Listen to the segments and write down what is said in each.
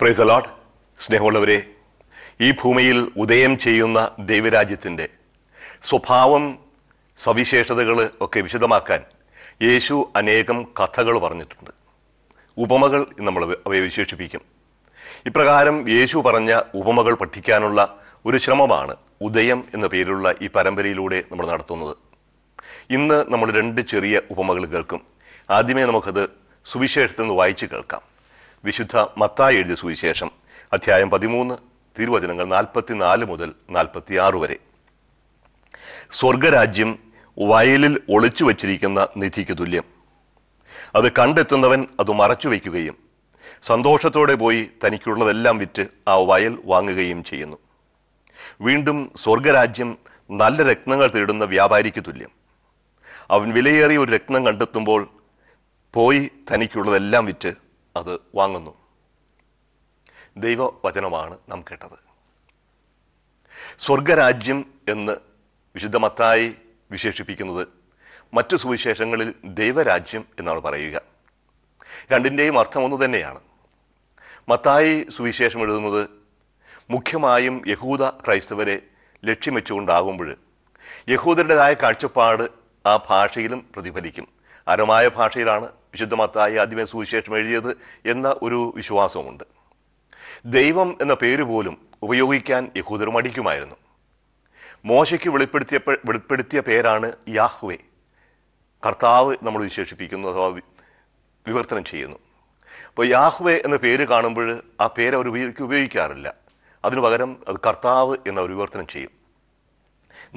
price allot സ്നേഹമുള്ളവരെ ഈ ഭൂമിയിൽ ഉദയം ചെയ്യുന്ന ദൈവരാജ്യത്തിൻ്റെ സ്വഭാവം സവിശേഷതകൾ ഒക്കെ വിശദമാക്കാൻ യേശു അനേകം കഥകൾ പറഞ്ഞിട്ടുണ്ട് ഉപമകൾ നമ്മൾ അവയെ വിശേഷിപ്പിക്കും ഇപ്രകാരം യേശു പറഞ്ഞ ഉപമകൾ പഠിക്കാനുള്ള ഒരു ശ്രമമാണ് ഉദയം എന്ന പേരിലുള്ള ഈ പരമ്പരയിലൂടെ നമ്മൾ നടത്തുന്നത് ഇന്ന് നമ്മൾ രണ്ട് ചെറിയ ഉപമകൾ കേൾക്കും ആദ്യമേ നമുക്കത് സുവിശേഷത്തിൽ നിന്ന് വായിച്ച് കേൾക്കാം വിശുദ്ധ മത്തായി എഴുതിയ സുവിശേഷം അധ്യായം പതിമൂന്ന് തിരുവചനങ്ങൾ നാൽപ്പത്തിനാല് മുതൽ നാൽപ്പത്തിയാറ് വരെ സ്വർഗരാജ്യം വയലിൽ ഒളിച്ചു വച്ചിരിക്കുന്ന നിധിക്ക് തുല്യം അത് കണ്ടെത്തുന്നവൻ അത് മറച്ചു വയ്ക്കുകയും സന്തോഷത്തോടെ പോയി തനിക്കുള്ളതെല്ലാം വിറ്റ് ആ വയൽ വാങ്ങുകയും ചെയ്യുന്നു വീണ്ടും സ്വർഗരാജ്യം നല്ല രത്നങ്ങൾ തേടുന്ന വ്യാപാരിക്ക് തുല്യം അവൻ വിലയേറിയ ഒരു രത്നം കണ്ടെത്തുമ്പോൾ പോയി തനിക്കുള്ളതെല്ലാം വിറ്റ് അത് വാങ്ങുന്നു ദൈവവചനമാണ് നാം കേട്ടത് സ്വർഗരാജ്യം എന്ന് വിശുദ്ധ മത്തായി വിശേഷിപ്പിക്കുന്നത് മറ്റു സുവിശേഷങ്ങളിൽ ദൈവരാജ്യം എന്നാണ് പറയുക രണ്ടിൻ്റെയും അർത്ഥം ഒന്ന് തന്നെയാണ് മത്തായി സുവിശേഷം എഴുതുന്നത് മുഖ്യമായും യഹൂദ ക്രൈസ്തവരെ ലക്ഷ്യം വെച്ചുകൊണ്ടാകുമ്പോൾ യഹൂദരുടേതായ കാഴ്ചപ്പാട് ആ ഭാഷയിലും പ്രതിഫലിക്കും അരമായ ഭാഷയിലാണ് വിശുദ്ധമത്തായി ആദ്യമേ സുവിശേഷം എഴുതിയത് എന്ന ഒരു വിശ്വാസമുണ്ട് ദൈവം എന്ന പേര് പോലും ഉപയോഗിക്കാൻ യഹൂദർ മടിക്കുമായിരുന്നു മോശയ്ക്ക് വെളിപ്പെടുത്തിയ വെളിപ്പെടുത്തിയ പേരാണ് യാഹ്വേ കർത്താവ് നമ്മൾ വിശേഷിപ്പിക്കുന്നു അഥവാ വിവർത്തനം ചെയ്യുന്നു അപ്പോൾ യാഹ്വേ എന്ന പേര് കാണുമ്പോൾ ആ പേര് അവർ ഉപയോഗിക്കുക ഉപയോഗിക്കാറില്ല അതിനു പകരം അത് കർത്താവ് എന്നവർ വിവർത്തനം ചെയ്യും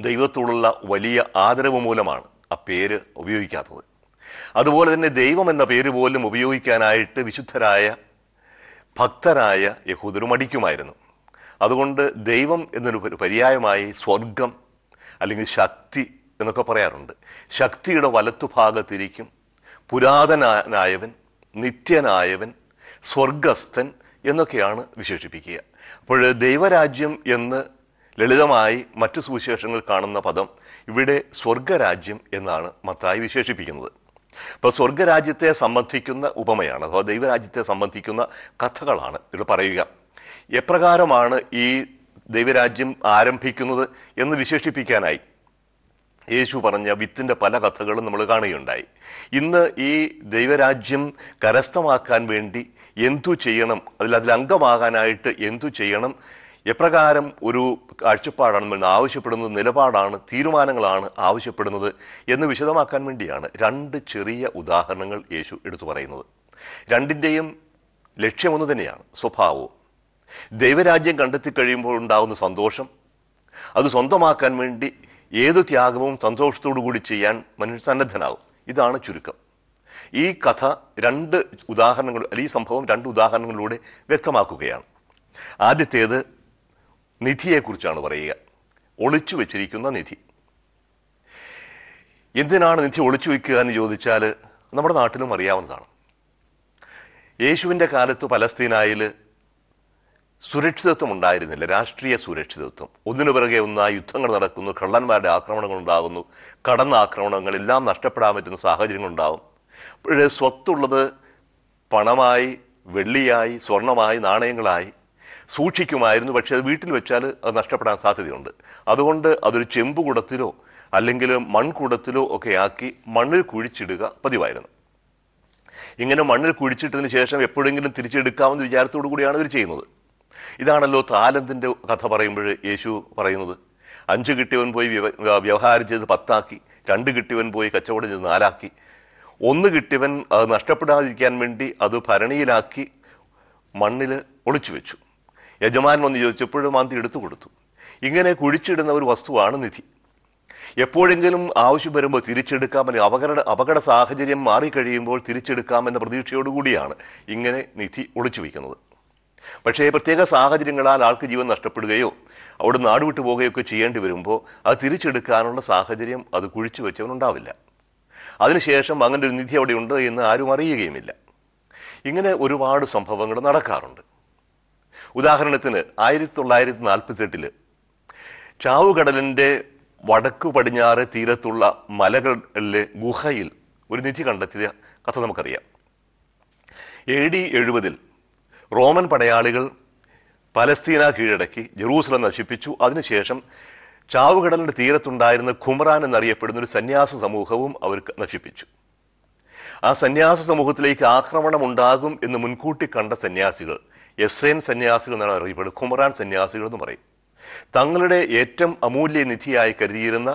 ദൈവത്തോടുള്ള വലിയ ആദരവ് മൂലമാണ് ആ പേര് ഉപയോഗിക്കാത്തത് അതുപോലെ തന്നെ ദൈവം എന്ന പേര് പോലും ഉപയോഗിക്കാനായിട്ട് വിശുദ്ധരായ ഭക്തരായ യഹൂദരും അടിക്കുമായിരുന്നു അതുകൊണ്ട് ദൈവം എന്നൊരു പര്യായമായി സ്വർഗം അല്ലെങ്കിൽ ശക്തി എന്നൊക്കെ പറയാറുണ്ട് ശക്തിയുടെ വലത്തുഭാഗത്തിരിക്കും പുരാതനായവൻ നിത്യനായവൻ സ്വർഗസ്ഥൻ എന്നൊക്കെയാണ് വിശേഷിപ്പിക്കുക അപ്പോൾ ദൈവരാജ്യം എന്ന് ലളിതമായി മറ്റു സുവിശേഷങ്ങൾ കാണുന്ന പദം ഇവിടെ സ്വർഗരാജ്യം എന്നാണ് മത്തായി വിശേഷിപ്പിക്കുന്നത് ഇപ്പോൾ സ്വർഗരാജ്യത്തെ സംബന്ധിക്കുന്ന ഉപമയാണ് അഥവാ ദൈവരാജ്യത്തെ സംബന്ധിക്കുന്ന കഥകളാണ് ഇവിടെ പറയുക എപ്രകാരമാണ് ഈ ദൈവരാജ്യം ആരംഭിക്കുന്നത് എന്ന് വിശേഷിപ്പിക്കാനായി യേശു പറഞ്ഞ വിത്തിൻ്റെ പല കഥകളും നമ്മൾ കാണുകയുണ്ടായി ഇന്ന് ഈ ദൈവരാജ്യം കരസ്ഥമാക്കാൻ വേണ്ടി എന്തു ചെയ്യണം അതിൽ അതിൽ അംഗമാകാനായിട്ട് എന്തു ചെയ്യണം എപ്രകാരം ഒരു കാഴ്ചപ്പാടാണ് ആവശ്യപ്പെടുന്നത് നിലപാടാണ് തീരുമാനങ്ങളാണ് ആവശ്യപ്പെടുന്നത് എന്ന് വിശദമാക്കാൻ വേണ്ടിയാണ് രണ്ട് ചെറിയ ഉദാഹരണങ്ങൾ യേശു എടുത്തു പറയുന്നത് രണ്ടിൻ്റെയും ലക്ഷ്യമൊന്നു തന്നെയാണ് സ്വഭാവവും ദൈവരാജ്യം കണ്ടെത്തി കഴിയുമ്പോൾ ഉണ്ടാകുന്ന സന്തോഷം അത് സ്വന്തമാക്കാൻ വേണ്ടി ഏതു ത്യാഗവും സന്തോഷത്തോടു കൂടി ചെയ്യാൻ മനുഷ്യൻ സന്നദ്ധനാവും ഇതാണ് ചുരുക്കം ഈ കഥ രണ്ട് ഉദാഹരണങ്ങൾ അല്ലെങ്കിൽ ഈ സംഭവം രണ്ട് ഉദാഹരണങ്ങളിലൂടെ വ്യക്തമാക്കുകയാണ് ആദ്യത്തേത് നിധിയെക്കുറിച്ചാണ് പറയുക ഒളിച്ചു വെച്ചിരിക്കുന്ന നിധി എന്തിനാണ് നിധി ഒളിച്ചു വയ്ക്കുക എന്ന് ചോദിച്ചാൽ നമ്മുടെ നാട്ടിലും അറിയാവുന്നതാണ് യേശുവിൻ്റെ കാലത്ത് പലസ്തീനായിൽ സുരക്ഷിതത്വം ഉണ്ടായിരുന്നില്ല രാഷ്ട്രീയ സുരക്ഷിതത്വം ഒന്നിനു പിറകെ ഒന്നായി യുദ്ധങ്ങൾ നടക്കുന്നു കള്ളന്മാരുടെ ആക്രമണങ്ങൾ ഉണ്ടാകുന്നു കടന്ന ആക്രമണങ്ങൾ എല്ലാം നഷ്ടപ്പെടാൻ പറ്റുന്ന സാഹചര്യങ്ങൾ ഉണ്ടാകും സ്വത്തുള്ളത് പണമായി വെള്ളിയായി സ്വർണമായി നാണയങ്ങളായി സൂക്ഷിക്കുമായിരുന്നു പക്ഷേ അത് വീട്ടിൽ വെച്ചാൽ അത് നഷ്ടപ്പെടാൻ സാധ്യതയുണ്ട് അതുകൊണ്ട് അതൊരു ചെമ്പ് കൂടത്തിലോ അല്ലെങ്കിൽ മൺകൂടത്തിലോ ഒക്കെ ആക്കി മണ്ണിൽ കുഴിച്ചിടുക പതിവായിരുന്നു ഇങ്ങനെ മണ്ണിൽ കുഴിച്ചിട്ടതിന് ശേഷം എപ്പോഴെങ്കിലും തിരിച്ചെടുക്കാമെന്ന് വിചാരത്തോടു കൂടിയാണ് ഇവർ ചെയ്യുന്നത് ഇതാണല്ലോ താലന്തിൻ്റെ കഥ പറയുമ്പോൾ യേശു പറയുന്നത് അഞ്ച് കിട്ടിയവൻ പോയി വ്യവഹാരം ചെയ്ത് പത്താക്കി രണ്ട് കിട്ടിയവൻ പോയി കച്ചവടം ചെയ്ത് നാലാക്കി ഒന്ന് കിട്ടിയവൻ അത് നഷ്ടപ്പെടാതിരിക്കാൻ വേണ്ടി അത് ഭരണിയിലാക്കി മണ്ണിൽ ഒളിച്ചു വെച്ചു യജമാനൻ ഒന്ന് ചോദിച്ചപ്പോഴും മാന്തി എടുത്തു കൊടുത്തു ഇങ്ങനെ കുഴിച്ചിടുന്ന ഒരു വസ്തുവാണ് നിധി എപ്പോഴെങ്കിലും ആവശ്യം വരുമ്പോൾ തിരിച്ചെടുക്കാം അല്ലെങ്കിൽ അപകട അപകട സാഹചര്യം മാറിക്കഴിയുമ്പോൾ തിരിച്ചെടുക്കാമെന്ന പ്രതീക്ഷയോടുകൂടിയാണ് ഇങ്ങനെ നിധി ഒളിച്ചു വയ്ക്കുന്നത് പക്ഷേ പ്രത്യേക സാഹചര്യങ്ങളാൽ ആൾക്ക് ജീവൻ നഷ്ടപ്പെടുകയോ അവിടെ നാടുവിട്ടു പോവുകയൊക്കെ ചെയ്യേണ്ടി വരുമ്പോൾ അത് തിരിച്ചെടുക്കാനുള്ള സാഹചര്യം അത് കുഴിച്ചു വെച്ചവനുണ്ടാവില്ല അതിനുശേഷം അങ്ങനെ ഒരു നിധി ഉണ്ട് എന്ന് ആരും അറിയുകയുമില്ല ഇങ്ങനെ ഒരുപാട് സംഭവങ്ങൾ നടക്കാറുണ്ട് ഉദാഹരണത്തിന് ആയിരത്തി തൊള്ളായിരത്തി നാൽപ്പത്തെട്ടിൽ ചാവുകടലിൻ്റെ വടക്കു പടിഞ്ഞാറ് തീരത്തുള്ള മലകളിലെ ഗുഹയിൽ ഒരു നിധി കണ്ടെത്തിയ കഥ നമുക്കറിയാം എ ഡി എഴുപതിൽ റോമൻ പടയാളികൾ പലസ്തീന കീഴടക്കി ജെറൂസലം നശിപ്പിച്ചു അതിനുശേഷം ചാവുകടലിൻ്റെ തീരത്തുണ്ടായിരുന്ന ഖുമറാൻ എന്നറിയപ്പെടുന്ന ഒരു സന്യാസ സമൂഹവും അവർ നശിപ്പിച്ചു ആ സന്യാസ സമൂഹത്തിലേക്ക് ആക്രമണം ഉണ്ടാകും എന്ന് മുൻകൂട്ടി കണ്ട സന്യാസികൾ എസ് എൻ സന്യാസികൾ എന്നാണ് അറിയപ്പെടുന്നത് കുമറാൻ സന്യാസികൾ എന്ന് പറയും തങ്ങളുടെ ഏറ്റവും അമൂല്യ നിധിയായി കരുതിയിരുന്ന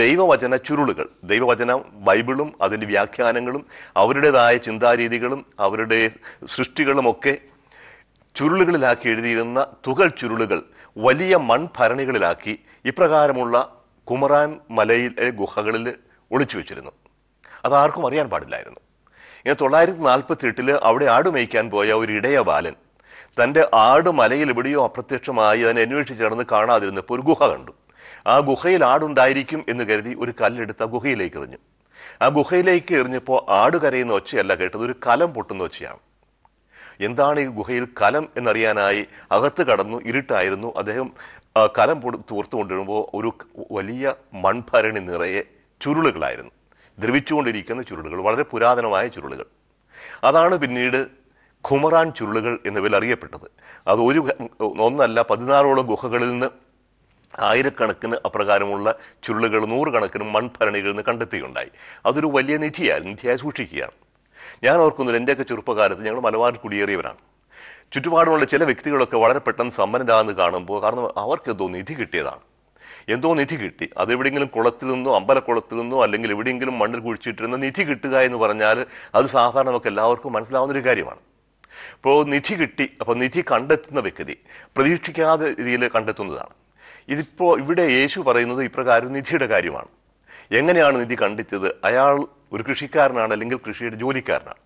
ദൈവവചന ചുരുളുകൾ ദൈവവചന ബൈബിളും അതിൻ്റെ വ്യാഖ്യാനങ്ങളും അവരുടേതായ ചിന്താരീതികളും അവരുടെ സൃഷ്ടികളുമൊക്കെ ചുരുളുകളിലാക്കി എഴുതിയിരുന്ന തുകൽ ചുരുളുകൾ വലിയ മൺഭരണികളിലാക്കി ഇപ്രകാരമുള്ള കുമറാൻ മലയിലെ ഗുഹകളിൽ ഒളിച്ചു വെച്ചിരുന്നു അതാർക്കും അറിയാൻ പാടില്ലായിരുന്നു ഇങ്ങനെ തൊള്ളായിരത്തി നാൽപ്പത്തി എട്ടിൽ അവിടെ ആടുമേയ്ക്കാൻ പോയ ഒരു ഇടയ ബാലൻ തൻ്റെ ആട് മലയിൽ എവിടെയോ അപ്രത്യക്ഷമായി അതിനെ അന്വേഷിച്ച് നടന്ന് കാണാതിരുന്നപ്പോൾ ഒരു ഗുഹ കണ്ടു ആ ഗുഹയിൽ ആടുണ്ടായിരിക്കും എന്ന് കരുതി ഒരു കല്ലെടുത്ത് ആ ഗുഹയിലേക്ക് എറിഞ്ഞു ആ ഗുഹയിലേക്ക് എറിഞ്ഞപ്പോൾ ആട് കരയുന്ന ഒച്ചയല്ല കേട്ടത് ഒരു കലം പൊട്ടുന്ന ഒച്ചയാണ് എന്താണ് ഈ ഗുഹയിൽ കലം എന്നറിയാനായി അകത്ത് കടന്നു ഇരുട്ടായിരുന്നു അദ്ദേഹം കലം തൂർത്തു കൊണ്ടിരുമ്പോൾ ഒരു വലിയ മൺഭരണി നിറയെ ചുരുളുകളായിരുന്നു ദ്രവിച്ചുകൊണ്ടിരിക്കുന്ന ചുരുളുകൾ വളരെ പുരാതനമായ ചുരുളുകൾ അതാണ് പിന്നീട് ഖുമറാൻ ചുരുളുകൾ എന്നിവയിൽ അറിയപ്പെട്ടത് അത് ഒരു ഒന്നല്ല പതിനാറോളം ഗുഹകളിൽ നിന്ന് ആയിരക്കണക്കിന് അപ്രകാരമുള്ള ചുരുളുകൾ നൂറുകണക്കിന് മൺഭരണികളിൽ നിന്ന് കണ്ടെത്തിയുണ്ടായി അതൊരു വലിയ നിധിയായി നിധിയായി സൂക്ഷിക്കുകയാണ് ഞാൻ ഓർക്കുന്നില്ല എൻ്റെയൊക്കെ ചെറുപ്പകാലത്ത് ഞങ്ങൾ മലബാറിൽ കുടിയേറിയവരാണ് ചുറ്റുപാടുമുള്ള ചില വ്യക്തികളൊക്കെ വളരെ പെട്ടെന്ന് സമ്പന്നരാന്ന് കാണുമ്പോൾ കാരണം അവർക്ക് എന്തോ നിധി കിട്ടിയതാണ് എന്തോ നിധി കിട്ടി അതെവിടെയെങ്കിലും കുളത്തിൽ നിന്നോ അമ്പലക്കുളത്തിൽ നിന്നോ അല്ലെങ്കിൽ എവിടെയെങ്കിലും മണ്ണിൽ കുഴിച്ചിട്ടിരുന്ന നിധി കിട്ടുക എന്ന് പറഞ്ഞാൽ അത് സാധാരണ നമുക്ക് എല്ലാവർക്കും മനസ്സിലാവുന്നൊരു ഒരു കാര്യമാണ് ഇപ്പോൾ നിധി കിട്ടി അപ്പോൾ നിധി കണ്ടെത്തുന്ന വ്യക്തി പ്രതീക്ഷിക്കാതെ രീതിയിൽ കണ്ടെത്തുന്നതാണ് ഇതിപ്പോൾ ഇവിടെ യേശു പറയുന്നത് ഇപ്രകാരം നിധിയുടെ കാര്യമാണ് എങ്ങനെയാണ് നിധി കണ്ടെത്തിയത് അയാൾ ഒരു കൃഷിക്കാരനാണ് അല്ലെങ്കിൽ കൃഷിയുടെ ജോലിക്കാരനാണ്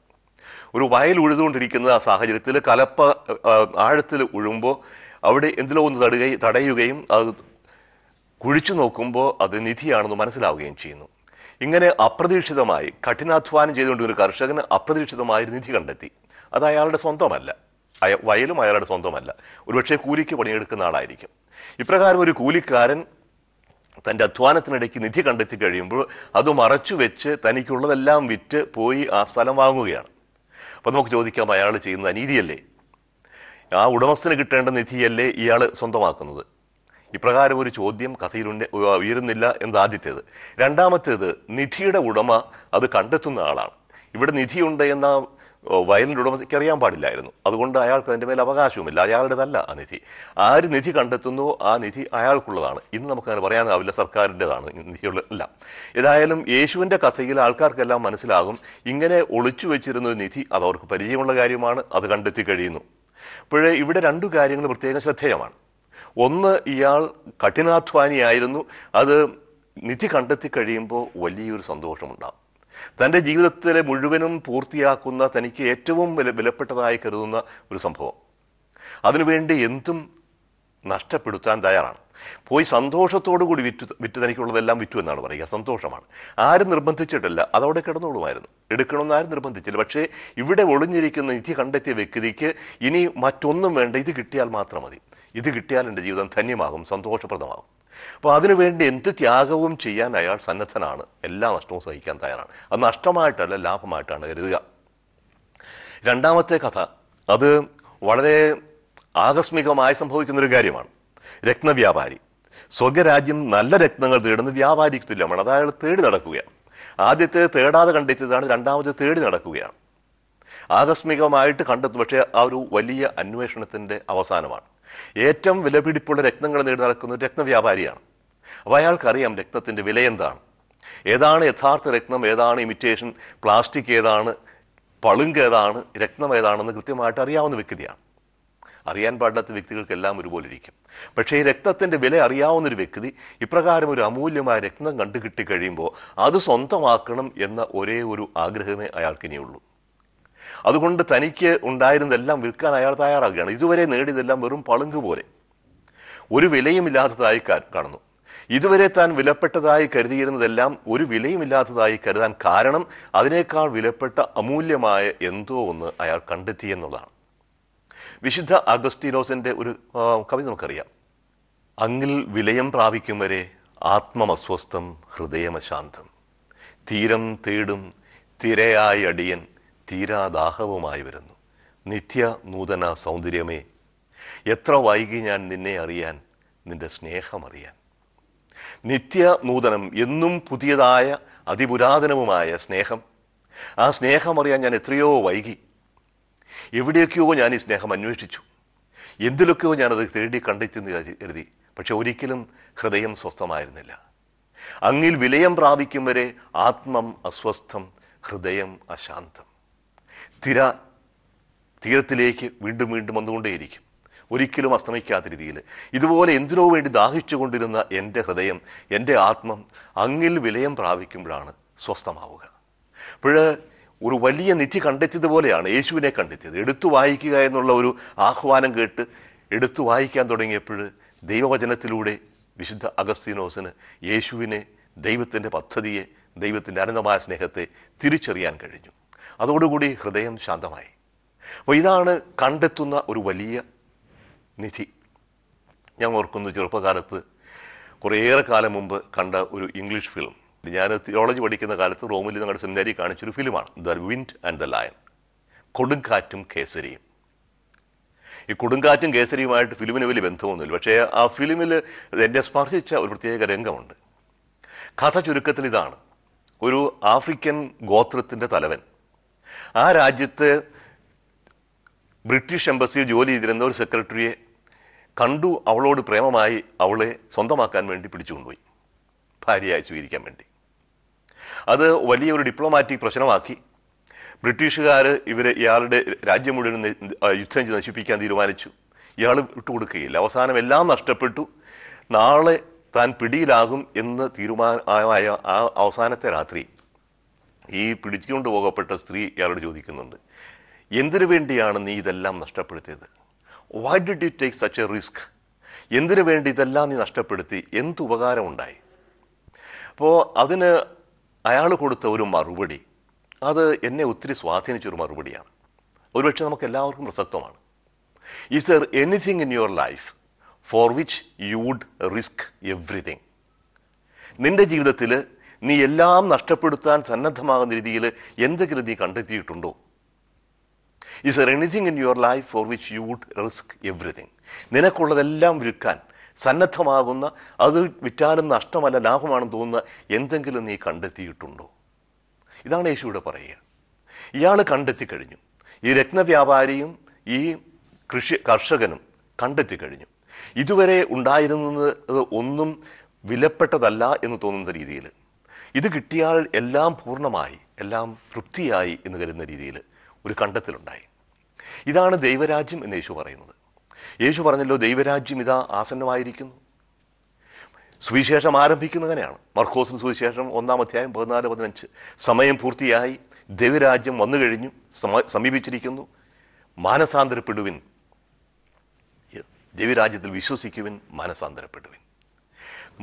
ഒരു വയൽ ഉഴുതുകൊണ്ടിരിക്കുന്ന ആ സാഹചര്യത്തിൽ കലപ്പ ആഴത്തിൽ ഉഴുമ്പോൾ അവിടെ എന്തിലോ ഒന്ന് തടുകയും തടയുകയും അത് കുഴിച്ചു നോക്കുമ്പോൾ അത് നിധിയാണെന്ന് മനസ്സിലാവുകയും ചെയ്യുന്നു ഇങ്ങനെ അപ്രതീക്ഷിതമായി കഠിനാധ്വാനം ചെയ്തുകൊണ്ട് ഒരു കർഷകന് അപ്രതീക്ഷിതമായി നിധി കണ്ടെത്തി അത് അയാളുടെ സ്വന്തമല്ല അയ വയലും അയാളുടെ സ്വന്തമല്ല ഒരുപക്ഷെ കൂലിക്ക് പണിയെടുക്കുന്ന ആളായിരിക്കും ഇപ്രകാരം ഒരു കൂലിക്കാരൻ തൻ്റെ അധ്വാനത്തിനിടയ്ക്ക് നിധി കണ്ടെത്തി കഴിയുമ്പോൾ അത് മറച്ചു വെച്ച് തനിക്കുള്ളതെല്ലാം വിറ്റ് പോയി ആ സ്ഥലം വാങ്ങുകയാണ് അപ്പം നമുക്ക് ചോദിക്കാം അയാൾ ചെയ്യുന്ന അനീതിയല്ലേ ആ ഉടമസ്ഥന് കിട്ടേണ്ട നിധിയല്ലേ ഇയാൾ സ്വന്തമാക്കുന്നത് ഇപ്രകാരം ഒരു ചോദ്യം കഥയിൽ ഉയരുന്നില്ല എന്നത് ആദ്യത്തേത് രണ്ടാമത്തേത് നിധിയുടെ ഉടമ അത് കണ്ടെത്തുന്ന ആളാണ് ഇവിടെ നിധിയുണ്ട് എന്ന വയലിൻ്റെ ഉടമസ്ഥയ്ക്ക് അറിയാൻ പാടില്ലായിരുന്നു അതുകൊണ്ട് അയാൾക്ക് അതിൻ്റെ മേൽ അവകാശവുമില്ല അയാളുടേതല്ല ആ നിധി ആര് നിധി കണ്ടെത്തുന്നോ ആ നിധി അയാൾക്കുള്ളതാണ് ഇന്ന് നമുക്കങ്ങനെ പറയാനാവില്ല സർക്കാരിൻ്റെതാണ് നിധിയുള്ള എല്ലാം ഏതായാലും യേശുവിൻ്റെ കഥയിൽ ആൾക്കാർക്കെല്ലാം മനസ്സിലാകും ഇങ്ങനെ ഒളിച്ചു വെച്ചിരുന്ന നിധി അത് അവർക്ക് പരിചയമുള്ള കാര്യമാണ് അത് കണ്ടെത്തി കഴിയുന്നു അപ്പോഴേ ഇവിടെ രണ്ടു കാര്യങ്ങൾ പ്രത്യേകം ശ്രദ്ധേയമാണ് ഒന്ന് ഇയാൾ കഠിനാധ്വാനിയായിരുന്നു അത് നിധി കണ്ടെത്തി കഴിയുമ്പോൾ വലിയൊരു സന്തോഷമുണ്ടാകും തൻ്റെ ജീവിതത്തിലെ മുഴുവനും പൂർത്തിയാക്കുന്ന തനിക്ക് ഏറ്റവും വില വിലപ്പെട്ടതായി കരുതുന്ന ഒരു സംഭവം അതിനുവേണ്ടി എന്തും നഷ്ടപ്പെടുത്താൻ തയ്യാറാണ് പോയി സന്തോഷത്തോടു കൂടി വിറ്റു വിറ്റ് തനിക്കുള്ളതെല്ലാം വിറ്റു എന്നാണ് പറയുക സന്തോഷമാണ് ആരും നിർബന്ധിച്ചിട്ടില്ല അതവിടെ കിടന്നോളുമായിരുന്നു എടുക്കണമെന്ന് ആരും നിർബന്ധിച്ചില്ല പക്ഷേ ഇവിടെ ഒളിഞ്ഞിരിക്കുന്ന നിധി കണ്ടെത്തിയ വ്യക്തിക്ക് ഇനി മറ്റൊന്നും വേണ്ട ഇത് കിട്ടിയാൽ മാത്രം മതി ഇത് കിട്ടിയാൽ എൻ്റെ ജീവിതം ധന്യമാകും സന്തോഷപ്രദമാകും അപ്പോൾ അതിനുവേണ്ടി എന്ത് ത്യാഗവും ചെയ്യാൻ അയാൾ സന്നദ്ധനാണ് എല്ലാ നഷ്ടവും സഹിക്കാൻ തയ്യാറാണ് അത് നഷ്ടമായിട്ടല്ല ലാഭമായിട്ടാണ് കരുതുക രണ്ടാമത്തെ കഥ അത് വളരെ ആകസ്മികമായി സംഭവിക്കുന്നൊരു കാര്യമാണ് രത്നവ്യാപാരി സ്വകരാജ്യം നല്ല രത്നങ്ങൾ തേടുന്ന വ്യാപാരിക്ക് തുല്യമാണ് അത് തേടി നടക്കുകയാണ് ആദ്യത്തെ തേടാതെ കണ്ടെത്തിയതാണ് രണ്ടാമത് തേടി നടക്കുകയാണ് ആകസ്മികമായിട്ട് കണ്ടെത്തും പക്ഷേ ആ ഒരു വലിയ അന്വേഷണത്തിൻ്റെ അവസാനമാണ് ഏറ്റവും വിലപിടിപ്പുള്ള രക്തങ്ങൾ നേടി നടക്കുന്ന രക്തവ്യാപാരിയാണ് അപ്പോൾ അയാൾക്കറിയാം രക്തത്തിൻ്റെ വില എന്താണ് ഏതാണ് യഥാർത്ഥ രക്തം ഏതാണ് ഇമിറ്റേഷൻ പ്ലാസ്റ്റിക് ഏതാണ് പളുങ്ക് ഏതാണ് രക്തം ഏതാണെന്ന് കൃത്യമായിട്ട് അറിയാവുന്ന വ്യക്തിയാണ് അറിയാൻ പാടില്ലാത്ത വ്യക്തികൾക്കെല്ലാം ഒരുപോലെ ഇരിക്കും പക്ഷേ ഈ രക്തത്തിൻ്റെ വില അറിയാവുന്ന ഒരു വ്യക്തി ഇപ്രകാരം ഒരു അമൂല്യമായ രക്തം കണ്ടു കഴിയുമ്പോൾ അത് സ്വന്തമാക്കണം എന്ന ഒരേ ഒരു ആഗ്രഹമേ അയാൾക്കിനിയുള്ളൂ അതുകൊണ്ട് തനിക്ക് ഉണ്ടായിരുന്നതെല്ലാം വിൽക്കാൻ അയാൾ തയ്യാറാകുകയാണ് ഇതുവരെ നേടിയതെല്ലാം വെറും പളുങ്ക് പോലെ ഒരു വിലയുമില്ലാത്തതായി കാണുന്നു ഇതുവരെ താൻ വിലപ്പെട്ടതായി കരുതിയിരുന്നതെല്ലാം ഒരു വിലയുമില്ലാത്തതായി കരുതാൻ കാരണം അതിനേക്കാൾ വിലപ്പെട്ട അമൂല്യമായ എന്തോ ഒന്ന് അയാൾ കണ്ടെത്തി എന്നുള്ളതാണ് വിശുദ്ധ അഗസ്റ്റിനോസിന്റെ ഒരു കവി നമുക്കറിയാം അങ്ങിൽ വിലയം പ്രാപിക്കും വരെ ആത്മമസ്വസ്ഥം ഹൃദയമശാന്തം തീരം തേടും തിരയായി അടിയൻ തീരാദാഹവുമായി വരുന്നു നിത്യ നൂതന സൗന്ദര്യമേ എത്ര വൈകി ഞാൻ നിന്നെ അറിയാൻ നിന്റെ സ്നേഹമറിയാൻ നിത്യ നൂതനം എന്നും പുതിയതായ അതിപുരാതനവുമായ സ്നേഹം ആ സ്നേഹമറിയാൻ ഞാൻ എത്രയോ വൈകി എവിടെയൊക്കെയോ ഞാൻ ഈ സ്നേഹം അന്വേഷിച്ചു എന്തിലൊക്കെയോ ഞാനത് തേടി കണ്ടെത്തുന്നു കരുതി പക്ഷെ ഒരിക്കലും ഹൃദയം സ്വസ്ഥമായിരുന്നില്ല അങ്ങിൽ വിലയം പ്രാപിക്കും വരെ ആത്മം അസ്വസ്ഥം ഹൃദയം അശാന്തം തിര തീരത്തിലേക്ക് വീണ്ടും വീണ്ടും വന്നുകൊണ്ടേയിരിക്കും ഒരിക്കലും അസ്തമിക്കാത്ത രീതിയിൽ ഇതുപോലെ എന്തിനോ വേണ്ടി ദാഹിച്ചുകൊണ്ടിരുന്ന എൻ്റെ ഹൃദയം എൻ്റെ ആത്മം അങ്ങിൽ വിലയം പ്രാപിക്കുമ്പോഴാണ് സ്വസ്ഥമാവുക അപ്പോൾ ഒരു വലിയ നിധി കണ്ടെത്തിയതുപോലെയാണ് യേശുവിനെ കണ്ടെത്തിയത് എടുത്തു വായിക്കുക എന്നുള്ള ഒരു ആഹ്വാനം കേട്ട് എടുത്തു വായിക്കാൻ തുടങ്ങിയപ്പോൾ ദൈവവചനത്തിലൂടെ വിശുദ്ധ അഗസ്തീനോസിന് യേശുവിനെ ദൈവത്തിൻ്റെ പദ്ധതിയെ ദൈവത്തിൻ്റെ അനന്തമായ സ്നേഹത്തെ തിരിച്ചറിയാൻ കഴിഞ്ഞു അതോടുകൂടി ഹൃദയം ശാന്തമായി അപ്പോൾ ഇതാണ് കണ്ടെത്തുന്ന ഒരു വലിയ നിധി ഞാൻ ഓർക്കുന്നു ചെറുപ്പകാലത്ത് കുറേയേറെ കാലം മുമ്പ് കണ്ട ഒരു ഇംഗ്ലീഷ് ഫിലിം ഞാൻ തിയോളജി പഠിക്കുന്ന കാലത്ത് റോമിൽ ഞങ്ങളുടെ സെമിനാരി കാണിച്ചൊരു ഫിലിമാണ് the wind and the lion കൊടുങ്കാറ്റും കേസരിയും ഈ കൊടുങ്കാറ്റും കേസരിയുമായിട്ട് ഫിലിമിന് വലിയ ബന്ധമൊന്നുമില്ല പക്ഷേ ആ ഫിലിമിൽ എന്നെ സ്പർശിച്ച ഒരു പ്രത്യേക രംഗമുണ്ട് കഥ ചുരുക്കത്തിൽ ഇതാണ് ഒരു ആഫ്രിക്കൻ ഗോത്രത്തിൻ്റെ തലവൻ ആ രാജ്യത്ത് ബ്രിട്ടീഷ് എംബസിയിൽ ജോലി ചെയ്തിരുന്ന ഒരു സെക്രട്ടറിയെ കണ്ടു അവളോട് പ്രേമമായി അവളെ സ്വന്തമാക്കാൻ വേണ്ടി പിടിച്ചുകൊണ്ടുപോയി ഭാര്യയായി സ്വീകരിക്കാൻ വേണ്ടി അത് വലിയൊരു ഡിപ്ലോമാറ്റിക് പ്രശ്നമാക്കി ബ്രിട്ടീഷുകാർ ഇവരെ ഇയാളുടെ രാജ്യം മുഴുവൻ യുദ്ധം ചെയ്ത് നശിപ്പിക്കാൻ തീരുമാനിച്ചു ഇയാൾ വിട്ടുകൊടുക്കുകയില്ല അവസാനം എല്ലാം നഷ്ടപ്പെട്ടു നാളെ താൻ പിടിയിലാകും എന്ന് തീരുമാനമായ ആ അവസാനത്തെ രാത്രി ഈ പിടിച്ചുകൊണ്ട് പോകപ്പെട്ട സ്ത്രീ ഇയാളോട് ചോദിക്കുന്നുണ്ട് എന്തിനു വേണ്ടിയാണ് നീ ഇതെല്ലാം നഷ്ടപ്പെടുത്തിയത് why did you take such a risk എന്തിനു വേണ്ടി ഇതെല്ലാം നീ നഷ്ടപ്പെടുത്തി ഉണ്ടായി അപ്പോൾ അതിന് അയാൾ കൊടുത്ത ഒരു മറുപടി അത് എന്നെ ഒത്തിരി സ്വാധീനിച്ചൊരു മറുപടിയാണ് ഒരുപക്ഷെ നമുക്ക് എല്ലാവർക്കും പ്രസക്തമാണ് is there anything in your life for which you would risk everything നിന്റെ ജീവിതത്തിൽ നീ എല്ലാം നഷ്ടപ്പെടുത്താൻ സന്നദ്ധമാകുന്ന രീതിയിൽ എന്തെങ്കിലും നീ കണ്ടെത്തിയിട്ടുണ്ടോ is there anything in your life for which you would risk everything നിനക്കുള്ളതെല്ലാം വിൽക്കാൻ സന്നദ്ധമാകുന്ന അത് വിറ്റാലും നഷ്ടമല്ല ലാഭമാണെന്ന് തോന്നുന്ന എന്തെങ്കിലും നീ കണ്ടെത്തിയിട്ടുണ്ടോ ഇതാണ് യേശുവിടെ പറയുക ഇയാൾ കണ്ടെത്തി കഴിഞ്ഞു ഈ രത്നവ്യാപാരിയും ഈ കൃഷി കർഷകനും കണ്ടെത്തി കഴിഞ്ഞു ഇതുവരെ ഉണ്ടായിരുന്നത് ഒന്നും വിലപ്പെട്ടതല്ല എന്ന് തോന്നുന്ന രീതിയിൽ ഇത് കിട്ടിയാൽ എല്ലാം പൂർണ്ണമായി എല്ലാം തൃപ്തിയായി എന്ന് കരുതുന്ന രീതിയിൽ ഒരു കണ്ടെത്തലുണ്ടായി ഇതാണ് ദൈവരാജ്യം എന്ന് യേശു പറയുന്നത് യേശു പറഞ്ഞല്ലോ ദൈവരാജ്യം ഇതാ ആസന്നമായിരിക്കുന്നു സുവിശേഷം ആരംഭിക്കുന്നതിനെയാണ് മർക്കോസിന് സുവിശേഷം ഒന്നാം അധ്യായം പതിനാല് പതിനഞ്ച് സമയം പൂർത്തിയായി ദൈവരാജ്യം വന്നു കഴിഞ്ഞു സമീപിച്ചിരിക്കുന്നു മാനസാന്തരപ്പെടുവിൻ ദൈവരാജ്യത്തിൽ വിശ്വസിക്കുവിൻ മാനസാന്തരപ്പെടുവിൻ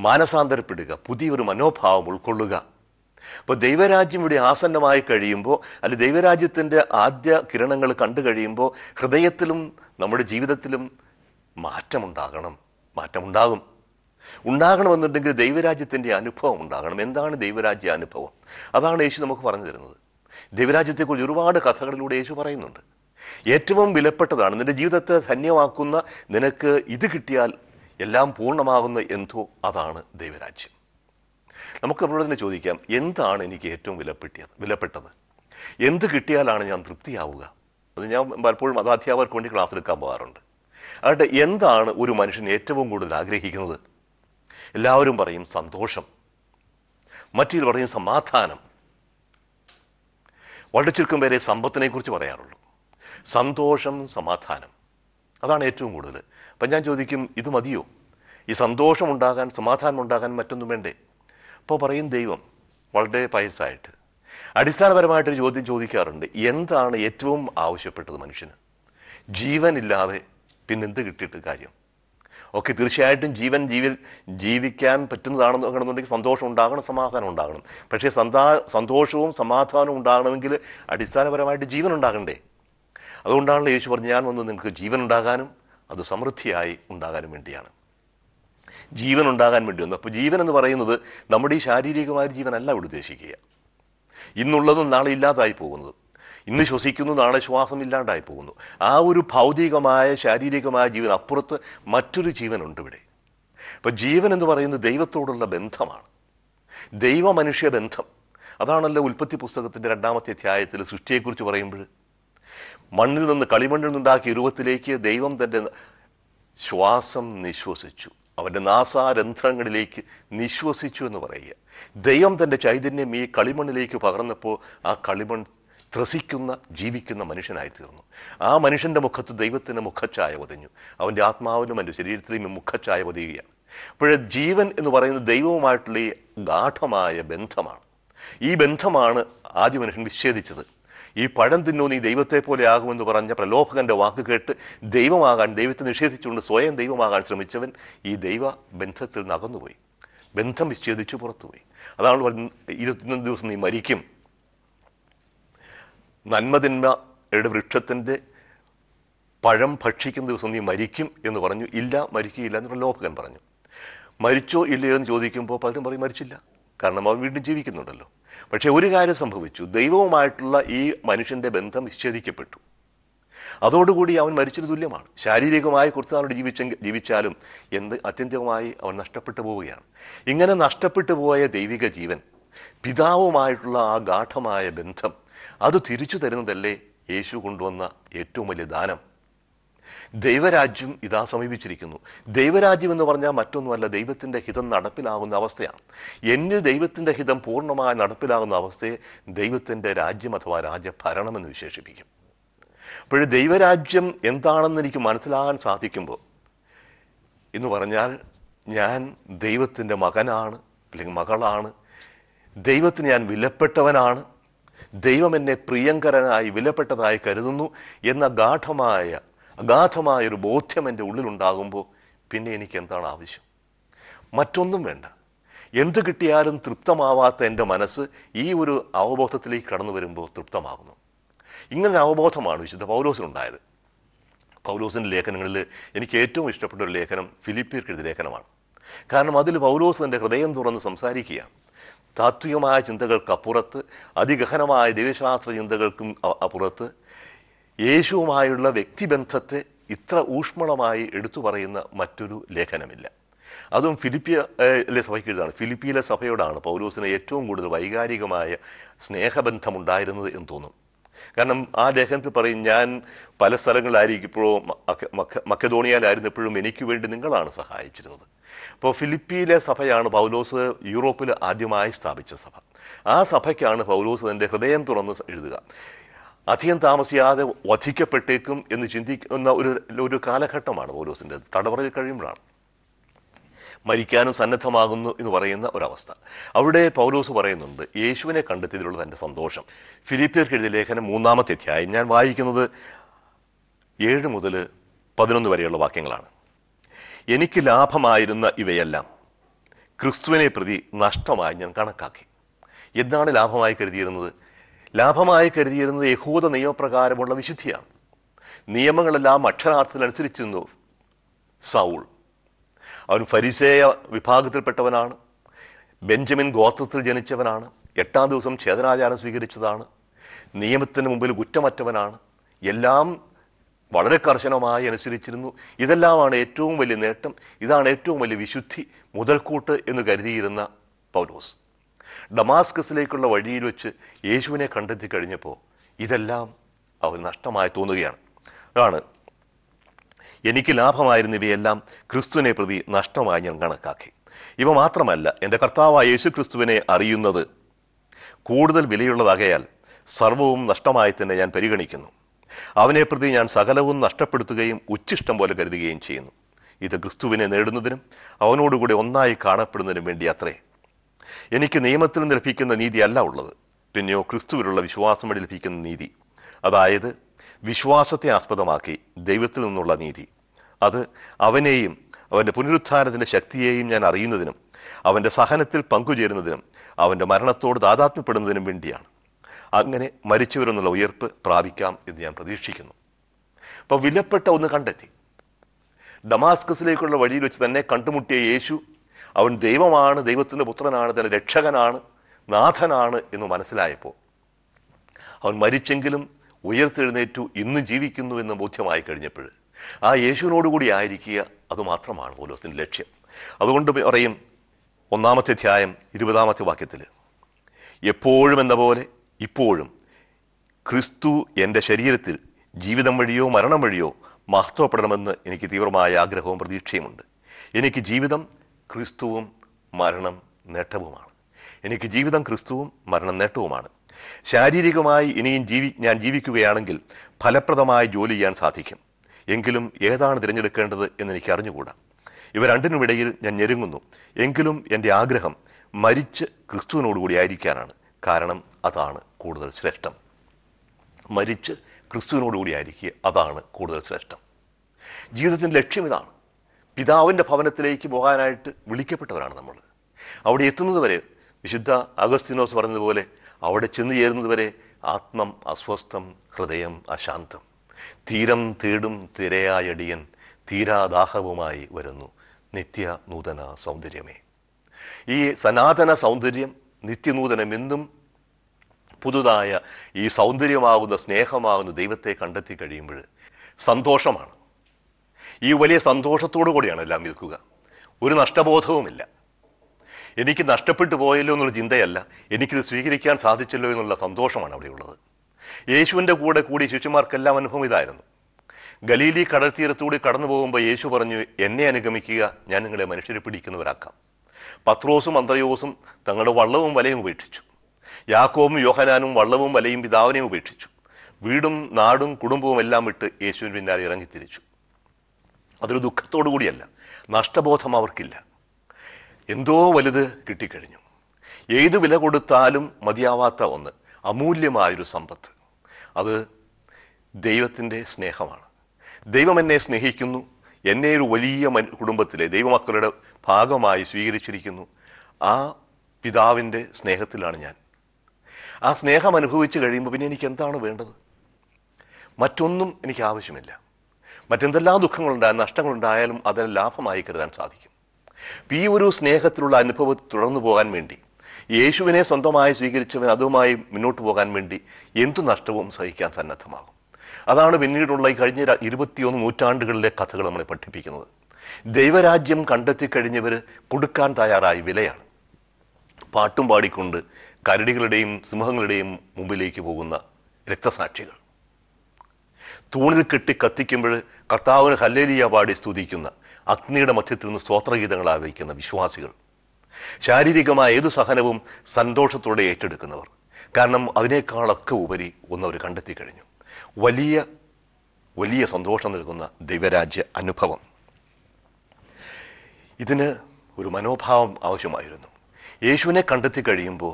മാനസാന്തരപ്പെടുക പുതിയൊരു മനോഭാവം ഉൾക്കൊള്ളുക അപ്പോൾ ദൈവരാജ്യം ഇവിടെ ആസന്നമായി കഴിയുമ്പോൾ അല്ലെ ദൈവരാജ്യത്തിൻ്റെ ആദ്യ കിരണങ്ങൾ കണ്ടു കഴിയുമ്പോൾ ഹൃദയത്തിലും നമ്മുടെ ജീവിതത്തിലും മാറ്റമുണ്ടാകണം മാറ്റമുണ്ടാകും ഉണ്ടാകണമെന്നുണ്ടെങ്കിൽ ദൈവരാജ്യത്തിൻ്റെ അനുഭവം ഉണ്ടാകണം എന്താണ് ദൈവരാജ്യ അനുഭവം അതാണ് യേശു നമുക്ക് പറഞ്ഞു തരുന്നത് ദൈവരാജ്യത്തെക്കുറിച്ച് ഒരുപാട് കഥകളിലൂടെ യേശു പറയുന്നുണ്ട് ഏറ്റവും വിലപ്പെട്ടതാണ് നിന്റെ ജീവിതത്തെ ധന്യമാക്കുന്ന നിനക്ക് ഇത് കിട്ടിയാൽ എല്ലാം പൂർണ്ണമാകുന്ന എന്തോ അതാണ് ദൈവരാജ്യം നമുക്ക് നമ്മളോട് തന്നെ ചോദിക്കാം എന്താണ് എനിക്ക് ഏറ്റവും വിലപ്പെട്ടിയത് വിലപ്പെട്ടത് എന്ത് കിട്ടിയാലാണ് ഞാൻ തൃപ്തിയാവുക അത് ഞാൻ പലപ്പോഴും മതാധ്യാപകർക്ക് വേണ്ടി ക്ലാസ് എടുക്കാൻ പോകാറുണ്ട് അതായിട്ട് എന്താണ് ഒരു മനുഷ്യൻ ഏറ്റവും കൂടുതൽ ആഗ്രഹിക്കുന്നത് എല്ലാവരും പറയും സന്തോഷം മറ്റിൽ പറയും സമാധാനം വളരെ ചുരുക്കം പേരെ സമ്പത്തിനെക്കുറിച്ച് പറയാറുള്ളൂ സന്തോഷം സമാധാനം അതാണ് ഏറ്റവും കൂടുതൽ അപ്പം ഞാൻ ചോദിക്കും ഇത് മതിയോ ഈ സന്തോഷമുണ്ടാകാൻ സമാധാനമുണ്ടാകാൻ മറ്റൊന്നും വേണ്ടേ അപ്പോൾ പറയും ദൈവം വളരെ പയസായിട്ട് അടിസ്ഥാനപരമായിട്ടൊരു ചോദ്യം ചോദിക്കാറുണ്ട് എന്താണ് ഏറ്റവും ആവശ്യപ്പെട്ടത് മനുഷ്യന് ജീവനില്ലാതെ പിന്നെന്ത് കിട്ടിയിട്ട് കാര്യം ഓക്കെ തീർച്ചയായിട്ടും ജീവൻ ജീവിൽ ജീവിക്കാൻ പറ്റുന്നതാണെന്ന് നോക്കണമെന്നുണ്ടെങ്കിൽ സന്തോഷം ഉണ്ടാകണം സമാധാനം ഉണ്ടാകണം പക്ഷേ സന്താ സന്തോഷവും സമാധാനവും ഉണ്ടാകണമെങ്കിൽ അടിസ്ഥാനപരമായിട്ട് ജീവൻ ഉണ്ടാകണ്ടേ അതുകൊണ്ടാണല്ലോ യേശു പറഞ്ഞു ഞാൻ വന്ന് നിങ്ങൾക്ക് ജീവൻ ഉണ്ടാകാനും അത് സമൃദ്ധിയായി ഉണ്ടാകാനും വേണ്ടിയാണ് ജീവൻ ഉണ്ടാകാൻ വേണ്ടി വന്നു അപ്പോൾ ജീവൻ എന്ന് പറയുന്നത് നമ്മുടെ ഈ ശാരീരികമായ ജീവനല്ല ഇവിടെ ഉദ്ദേശിക്കുക ഇന്നുള്ളതും നാളെ ഇല്ലാതായി പോകുന്നതും ഇന്ന് ശ്വസിക്കുന്നു നാളെ ശ്വാസം ഇല്ലാണ്ടായി പോകുന്നു ആ ഒരു ഭൗതികമായ ശാരീരികമായ ജീവൻ അപ്പുറത്ത് മറ്റൊരു ജീവനുണ്ട് ഇവിടെ അപ്പോൾ ജീവൻ എന്ന് പറയുന്നത് ദൈവത്തോടുള്ള ബന്ധമാണ് ദൈവ മനുഷ്യ ബന്ധം അതാണല്ലോ ഉൽപ്പത്തി പുസ്തകത്തിൻ്റെ രണ്ടാമത്തെ അധ്യായത്തിൽ സൃഷ്ടിയെക്കുറിച്ച് പറയുമ്പോൾ മണ്ണിൽ നിന്ന് കളിമണ്ണിൽ നിന്നുണ്ടാക്കിയ രൂപത്തിലേക്ക് ദൈവം തൻ്റെ ശ്വാസം നിശ്വസിച്ചു അവൻ്റെ നാസാരന്ധ്രങ്ങളിലേക്ക് നിശ്വസിച്ചു എന്ന് പറയുക ദൈവം തൻ്റെ ചൈതന്യം ഈ കളിമണ്ണിലേക്ക് പകർന്നപ്പോൾ ആ കളിമൺ ത്രസിക്കുന്ന ജീവിക്കുന്ന മനുഷ്യനായി ആ മനുഷ്യൻ്റെ മുഖത്ത് ദൈവത്തിന് മുഖച്ചായ പതിഞ്ഞു അവൻ്റെ ആത്മാവിലും അവൻ്റെ ശരീരത്തിലും മുഖച്ചായ പതിയുകയാണ് അപ്പോഴേ ജീവൻ എന്ന് പറയുന്നത് ദൈവവുമായിട്ടുള്ള ഈ ഗാഠമായ ബന്ധമാണ് ഈ ബന്ധമാണ് ആദ്യ മനുഷ്യൻ വിച്ഛേദിച്ചത് ഈ പഴം തിന്നു നീ ദൈവത്തെ പോലെ ആകുമെന്ന് പറഞ്ഞ പ്രലോഭകന്റെ വാക്ക് കേട്ട് ദൈവമാകാൻ ദൈവത്തെ നിഷേധിച്ചുകൊണ്ട് സ്വയം ദൈവമാകാൻ ശ്രമിച്ചവൻ ഈ ദൈവ ബന്ധത്തിൽ നകന്നുപോയി ബന്ധം വിച്ഛേദിച്ചു പുറത്തുപോയി അതാണ് ഇരുപത്തിനൊന്ന് ദിവസം നീ മരിക്കും നന്മതിന്മയുടെ വൃക്ഷത്തിൻ്റെ പഴം ഭക്ഷിക്കുന്ന ദിവസം നീ മരിക്കും എന്ന് പറഞ്ഞു ഇല്ല മരിക്കുകയില്ല എന്ന് പ്രലോഭകൻ പറഞ്ഞു മരിച്ചോ ഇല്ലയോ എന്ന് ചോദിക്കുമ്പോൾ പലരും പറയും മരിച്ചില്ല കാരണം അവൻ വീണ്ടും ജീവിക്കുന്നുണ്ടല്ലോ പക്ഷേ ഒരു കാര്യം സംഭവിച്ചു ദൈവവുമായിട്ടുള്ള ഈ മനുഷ്യൻ്റെ ബന്ധം വിച്ഛേദിക്കപ്പെട്ടു അതോടുകൂടി അവൻ മരിച്ചതിന് തുല്യമാണ് ശാരീരികമായി കുറച്ച് നാളോട് ജീവിച്ചെങ്കിൽ ജീവിച്ചാലും എന്ത് അത്യന്തികമായി അവൻ നഷ്ടപ്പെട്ടു പോവുകയാണ് ഇങ്ങനെ നഷ്ടപ്പെട്ടു പോയ ദൈവിക ജീവൻ പിതാവുമായിട്ടുള്ള ആ ഗാഠമായ ബന്ധം അത് തിരിച്ചു തരുന്നതല്ലേ യേശു കൊണ്ടുവന്ന ഏറ്റവും വലിയ ദാനം ദൈവരാജ്യം ഇതാ സമീപിച്ചിരിക്കുന്നു ദൈവരാജ്യം എന്ന് പറഞ്ഞാൽ മറ്റൊന്നുമല്ല ദൈവത്തിൻ്റെ ഹിതം നടപ്പിലാകുന്ന അവസ്ഥയാണ് എന്നിൽ ദൈവത്തിൻ്റെ ഹിതം പൂർണ്ണമായി നടപ്പിലാകുന്ന അവസ്ഥയെ ദൈവത്തിൻ്റെ രാജ്യം അഥവാ രാജ്യഭരണം എന്ന് വിശേഷിപ്പിക്കും അപ്പോഴും ദൈവരാജ്യം എന്താണെന്ന് എനിക്ക് മനസ്സിലാകാൻ സാധിക്കുമ്പോൾ എന്ന് പറഞ്ഞാൽ ഞാൻ ദൈവത്തിൻ്റെ മകനാണ് അല്ലെങ്കിൽ മകളാണ് ദൈവത്തിന് ഞാൻ വിലപ്പെട്ടവനാണ് ദൈവം എന്നെ പ്രിയങ്കരനായി വിലപ്പെട്ടതായി കരുതുന്നു എന്ന ഗാഠമായ അഗാധമായൊരു ബോധ്യം എൻ്റെ ഉള്ളിലുണ്ടാകുമ്പോൾ പിന്നെ എനിക്ക് എന്താണ് ആവശ്യം മറ്റൊന്നും വേണ്ട എന്ത് കിട്ടിയാലും തൃപ്തമാവാത്ത എൻ്റെ മനസ്സ് ഈ ഒരു അവബോധത്തിലേക്ക് കടന്നു വരുമ്പോൾ തൃപ്തമാകുന്നു ഇങ്ങനെ അവബോധമാണ് വിശുദ്ധ പൗലോസിനുണ്ടായത് പൗലോസിൻ്റെ ലേഖനങ്ങളിൽ എനിക്ക് ഏറ്റവും ഇഷ്ടപ്പെട്ട ഒരു ലേഖനം ഫിലിപ്പിയർക്ക് എഴുതിയ ലേഖനമാണ് കാരണം അതിൽ പൗലോസ് എൻ്റെ ഹൃദയം തുറന്ന് സംസാരിക്കുകയാണ് താത്വികമായ ചിന്തകൾക്കപ്പുറത്ത് അതിഗഹനമായ ദൈവശാസ്ത്ര ചിന്തകൾക്കും അപ്പുറത്ത് യേശുവുമായുള്ള വ്യക്തിബന്ധത്തെ ഇത്ര ഊഷ്മളമായി എടുത്തു പറയുന്ന മറ്റൊരു ലേഖനമില്ല അതും ഫിലിപ്പിയയിലെ സഭയ്ക്ക് എഴുതാണ് ഫിലിപ്പിയിലെ സഭയോടാണ് പൗലോസിന് ഏറ്റവും കൂടുതൽ വൈകാരികമായ സ്നേഹബന്ധമുണ്ടായിരുന്നത് എന്ന് തോന്നും കാരണം ആ ലേഖനത്തിൽ പറയും ഞാൻ പല സ്ഥലങ്ങളിലായിരിക്കുമ്പോഴോ എപ്പോഴും എനിക്ക് വേണ്ടി നിങ്ങളാണ് സഹായിച്ചിരുന്നത് അപ്പോൾ ഫിലിപ്പിയിലെ സഭയാണ് പൗലോസ് യൂറോപ്പിൽ ആദ്യമായി സ്ഥാപിച്ച സഭ ആ സഭയ്ക്കാണ് പൗലോസ് തൻ്റെ ഹൃദയം തുറന്ന് എഴുതുക അധികം താമസിയാതെ വധിക്കപ്പെട്ടേക്കും എന്ന് ചിന്തിക്കുന്ന ഒരു ഒരു കാലഘട്ടമാണ് പോലീസിൻ്റെ തടവറയിൽ കഴിയുമ്പോഴാണ് മരിക്കാനും സന്നദ്ധമാകുന്നു എന്ന് പറയുന്ന ഒരവസ്ഥ അവിടെ പൗലോസ് പറയുന്നുണ്ട് യേശുവിനെ കണ്ടെത്തിയതിലുള്ള തൻ്റെ സന്തോഷം ഫിലിപ്പിയർ ലേഖനം മൂന്നാമത്തെ അധ്യായം ഞാൻ വായിക്കുന്നത് ഏഴ് മുതൽ പതിനൊന്ന് വരെയുള്ള വാക്യങ്ങളാണ് എനിക്ക് ലാഭമായിരുന്ന ഇവയെല്ലാം ക്രിസ്തുവിനെ പ്രതി നഷ്ടമായി ഞാൻ കണക്കാക്കി എന്താണ് ലാഭമായി കരുതിയിരുന്നത് ലാഭമായി കരുതിയിരുന്നത് യഹൂദ നിയമപ്രകാരമുള്ള വിശുദ്ധിയാണ് നിയമങ്ങളെല്ലാം അക്ഷരാർത്ഥത്തിനനുസരിച്ചിരുന്നു സൗൾ അവൻ ഫരിസേയ വിഭാഗത്തിൽപ്പെട്ടവനാണ് ബെഞ്ചമിൻ ഗോത്രത്തിൽ ജനിച്ചവനാണ് എട്ടാം ദിവസം ഛേദനാചാരം സ്വീകരിച്ചതാണ് നിയമത്തിന് മുമ്പിൽ കുറ്റമറ്റവനാണ് എല്ലാം വളരെ കർശനമായി അനുസരിച്ചിരുന്നു ഇതെല്ലാമാണ് ഏറ്റവും വലിയ നേട്ടം ഇതാണ് ഏറ്റവും വലിയ വിശുദ്ധി മുതൽക്കൂട്ട് എന്ന് കരുതിയിരുന്ന പൗലോസ് ഡമാസ്കസിലേക്കുള്ള വഴിയിൽ വെച്ച് യേശുവിനെ കണ്ടെത്തി കഴിഞ്ഞപ്പോൾ ഇതെല്ലാം അവൻ നഷ്ടമായി തോന്നുകയാണ് അതാണ് എനിക്ക് ലാഭമായിരുന്ന ഇവയെല്ലാം ക്രിസ്തുവിനെ പ്രതി നഷ്ടമായി ഞാൻ കണക്കാക്കി ഇവ മാത്രമല്ല എൻ്റെ കർത്താവായ യേശു ക്രിസ്തുവിനെ അറിയുന്നത് കൂടുതൽ വിലയുള്ളതാകയാൽ സർവവും നഷ്ടമായി തന്നെ ഞാൻ പരിഗണിക്കുന്നു അവനെ പ്രതി ഞാൻ സകലവും നഷ്ടപ്പെടുത്തുകയും ഉച്ചിഷ്ടം പോലെ കരുതുകയും ചെയ്യുന്നു ഇത് ക്രിസ്തുവിനെ നേടുന്നതിനും അവനോടുകൂടി ഒന്നായി കാണപ്പെടുന്നതിനും വേണ്ടി അത്രേ എനിക്ക് നിയമത്തിൽ നിന്ന് ലഭിക്കുന്ന നീതിയല്ല ഉള്ളത് പിന്നെയോ ക്രിസ്തുവിലുള്ള വിശ്വാസം വഴി ലഭിക്കുന്ന നീതി അതായത് വിശ്വാസത്തെ ആസ്പദമാക്കി ദൈവത്തിൽ നിന്നുള്ള നീതി അത് അവനെയും അവൻ്റെ പുനരുത്ഥാനത്തിൻ്റെ ശക്തിയെയും ഞാൻ അറിയുന്നതിനും അവൻ്റെ സഹനത്തിൽ പങ്കുചേരുന്നതിനും അവൻ്റെ മരണത്തോട് ദാതാത്മ്യപ്പെടുന്നതിനും വേണ്ടിയാണ് അങ്ങനെ മരിച്ചവരെന്നുള്ള ഉയർപ്പ് പ്രാപിക്കാം എന്ന് ഞാൻ പ്രതീക്ഷിക്കുന്നു അപ്പോൾ വിലപ്പെട്ട ഒന്ന് കണ്ടെത്തി ഡമാസ്കസിലേക്കുള്ള വഴിയിൽ വെച്ച് തന്നെ കണ്ടുമുട്ടിയ യേശു അവൻ ദൈവമാണ് ദൈവത്തിൻ്റെ പുത്രനാണ് തൻ്റെ രക്ഷകനാണ് നാഥനാണ് എന്ന് മനസ്സിലായപ്പോൾ അവൻ മരിച്ചെങ്കിലും ഉയർത്തെഴുന്നേറ്റു ഇന്ന് ജീവിക്കുന്നു എന്ന് ബോധ്യമായി കഴിഞ്ഞപ്പോൾ ആ യേശുവിനോടുകൂടി ആയിരിക്കുക അതുമാത്രമാണ് ഓരോത്തിൻ്റെ ലക്ഷ്യം അതുകൊണ്ട് പറയും ഒന്നാമത്തെ അധ്യായം ഇരുപതാമത്തെ വാക്യത്തിൽ എപ്പോഴും എന്ന പോലെ ഇപ്പോഴും ക്രിസ്തു എൻ്റെ ശരീരത്തിൽ ജീവിതം വഴിയോ മരണം വഴിയോ മഹത്വപ്പെടണമെന്ന് എനിക്ക് തീവ്രമായ ആഗ്രഹവും പ്രതീക്ഷയുമുണ്ട് എനിക്ക് ജീവിതം ക്രിസ്തുവും മരണം നേട്ടവുമാണ് എനിക്ക് ജീവിതം ക്രിസ്തുവും മരണം നേട്ടവുമാണ് ശാരീരികമായി ഇനിയും ജീവി ഞാൻ ജീവിക്കുകയാണെങ്കിൽ ഫലപ്രദമായി ജോലി ചെയ്യാൻ സാധിക്കും എങ്കിലും ഏതാണ് തിരഞ്ഞെടുക്കേണ്ടത് എന്ന് എനിക്ക് അറിഞ്ഞുകൂടാ ഇവ രണ്ടിനുമിടയിൽ ഞാൻ ഞെരുങ്ങുന്നു എങ്കിലും എൻ്റെ ആഗ്രഹം മരിച്ച് ക്രിസ്തുവിനോടുകൂടി ആയിരിക്കാനാണ് കാരണം അതാണ് കൂടുതൽ ശ്രേഷ്ഠം മരിച്ച് ക്രിസ്തുവിനോടുകൂടി ആയിരിക്കുക അതാണ് കൂടുതൽ ശ്രേഷ്ഠം ജീവിതത്തിൻ്റെ ലക്ഷ്യം ഇതാണ് പിതാവിൻ്റെ ഭവനത്തിലേക്ക് പോകാനായിട്ട് വിളിക്കപ്പെട്ടവരാണ് നമ്മൾ അവിടെ എത്തുന്നത് വരെ വിശുദ്ധ അഗസ്തിനോസ് പറഞ്ഞതുപോലെ അവിടെ ചെന്ന് ചേരുന്നതുവരെ വരെ ആത്മം അസ്വസ്ഥം ഹൃദയം അശാന്തം തീരം തേടും തിരയായടിയൻ തീരാദാഹവുമായി വരുന്നു നിത്യ നൂതന സൗന്ദര്യമേ ഈ സനാതന സൗന്ദര്യം നിത്യനൂതനം എന്നും പുതുതായ ഈ സൗന്ദര്യമാകുന്ന സ്നേഹമാകുന്ന ദൈവത്തെ കണ്ടെത്തി കഴിയുമ്പോൾ സന്തോഷമാണ് ഈ വലിയ സന്തോഷത്തോടു കൂടിയാണ് എല്ലാം നിൽക്കുക ഒരു നഷ്ടബോധവുമില്ല എനിക്ക് നഷ്ടപ്പെട്ടു പോയല്ലോ എന്നുള്ള ചിന്തയല്ല എനിക്കിത് സ്വീകരിക്കാൻ സാധിച്ചല്ലോ എന്നുള്ള സന്തോഷമാണ് അവിടെയുള്ളത് യേശുവിൻ്റെ കൂടെ കൂടി ശിഷ്യന്മാർക്കെല്ലാം അനുഭവം ഇതായിരുന്നു ഗലീലി കടൽ തീരത്തൂടി കടന്നു പോകുമ്പോൾ യേശു പറഞ്ഞു എന്നെ അനുഗമിക്കുക ഞാൻ നിങ്ങളെ മനുഷ്യരെ പിടിക്കുന്നവരാക്കാം പത്രോസും അന്ത്രയോസും തങ്ങളുടെ വള്ളവും വലയും ഉപേക്ഷിച്ചു യാക്കോവും യോഹനാനും വള്ളവും വലയും പിതാവിനെയും ഉപേക്ഷിച്ചു വീടും നാടും കുടുംബവും എല്ലാം വിട്ട് യേശുവിന് പിന്നാലെ ഇറങ്ങിത്തിരിച്ചു അതൊരു ദുഃഖത്തോടു കൂടിയല്ല നഷ്ടബോധം അവർക്കില്ല എന്തോ വലുത് കിട്ടിക്കഴിഞ്ഞു ഏത് വില കൊടുത്താലും മതിയാവാത്ത ഒന്ന് അമൂല്യമായൊരു സമ്പത്ത് അത് ദൈവത്തിൻ്റെ സ്നേഹമാണ് ദൈവം എന്നെ സ്നേഹിക്കുന്നു എന്നെ ഒരു വലിയ കുടുംബത്തിലെ ദൈവമക്കളുടെ ഭാഗമായി സ്വീകരിച്ചിരിക്കുന്നു ആ പിതാവിൻ്റെ സ്നേഹത്തിലാണ് ഞാൻ ആ സ്നേഹം അനുഭവിച്ച് കഴിയുമ്പോൾ പിന്നെ എനിക്ക് എന്താണ് വേണ്ടത് മറ്റൊന്നും എനിക്ക് ആവശ്യമില്ല മറ്റെന്തെല്ലാം ദുഃഖങ്ങളുണ്ടായ നഷ്ടങ്ങളുണ്ടായാലും അതിനെ ലാഭമായി കരുതാൻ സാധിക്കും ഈ ഒരു സ്നേഹത്തിലുള്ള അനുഭവം തുടർന്നു പോകാൻ വേണ്ടി യേശുവിനെ സ്വന്തമായി സ്വീകരിച്ചവൻ അതുമായി മുന്നോട്ട് പോകാൻ വേണ്ടി എന്തു നഷ്ടവും സഹിക്കാൻ സന്നദ്ധമാകും അതാണ് പിന്നീടുള്ള ഈ കഴിഞ്ഞ ഇരുപത്തിയൊന്ന് നൂറ്റാണ്ടുകളിലെ കഥകൾ നമ്മളെ പഠിപ്പിക്കുന്നത് ദൈവരാജ്യം കഴിഞ്ഞവർ കൊടുക്കാൻ തയ്യാറായി വിലയാണ് പാട്ടും പാടിക്കൊണ്ട് കരടികളുടെയും സിംഹങ്ങളുടെയും മുമ്പിലേക്ക് പോകുന്ന രക്തസാക്ഷികൾ തൂണിൽ കെട്ടി കത്തിക്കുമ്പോൾ കർത്താവിന് ഹല്ലേലിയ പാടി സ്തുതിക്കുന്ന അഗ്നിയുടെ മധ്യത്തിൽ നിന്ന് സ്തോത്രഗീതങ്ങൾ ആവഹിക്കുന്ന വിശ്വാസികൾ ശാരീരികമായ ഏത് സഹനവും സന്തോഷത്തോടെ ഏറ്റെടുക്കുന്നവർ കാരണം അതിനേക്കാളൊക്കെ ഉപരി ഒന്ന് അവർ കണ്ടെത്തി കഴിഞ്ഞു വലിയ വലിയ സന്തോഷം നൽകുന്ന ദൈവരാജ്യ അനുഭവം ഇതിന് ഒരു മനോഭാവം ആവശ്യമായിരുന്നു യേശുവിനെ കണ്ടെത്തി കഴിയുമ്പോൾ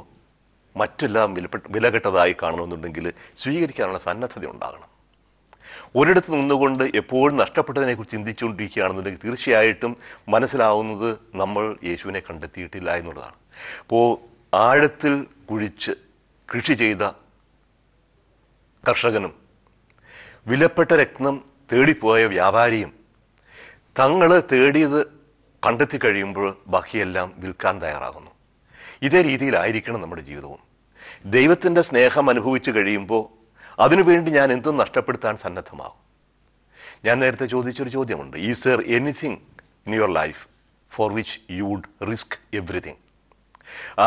മറ്റെല്ലാം വിലപ്പെട്ട വിലകെട്ടതായി കാണണമെന്നുണ്ടെങ്കിൽ സ്വീകരിക്കാനുള്ള സന്നദ്ധത ഉണ്ടാകണം ഒരിടത്ത് നിന്നുകൊണ്ട് എപ്പോഴും നഷ്ടപ്പെട്ടതിനെക്കുറിച്ച് ചിന്തിച്ചുകൊണ്ടിരിക്കുകയാണെന്നുണ്ടെങ്കിൽ തീർച്ചയായിട്ടും മനസ്സിലാവുന്നത് നമ്മൾ യേശുവിനെ കണ്ടെത്തിയിട്ടില്ല എന്നുള്ളതാണ് അപ്പോൾ ആഴത്തിൽ കുഴിച്ച് കൃഷി ചെയ്ത കർഷകനും വിലപ്പെട്ട രക്തം തേടിപ്പോയ വ്യാപാരിയും തങ്ങൾ തേടിയത് കണ്ടെത്തി കഴിയുമ്പോൾ ബാക്കിയെല്ലാം വിൽക്കാൻ തയ്യാറാകുന്നു ഇതേ രീതിയിലായിരിക്കണം നമ്മുടെ ജീവിതവും ദൈവത്തിൻ്റെ സ്നേഹം അനുഭവിച്ചു കഴിയുമ്പോൾ അതിനുവേണ്ടി ഞാൻ എന്തും നഷ്ടപ്പെടുത്താൻ സന്നദ്ധമാകും ഞാൻ നേരത്തെ ചോദിച്ചൊരു ചോദ്യമുണ്ട് is there anything in your life for which you would risk everything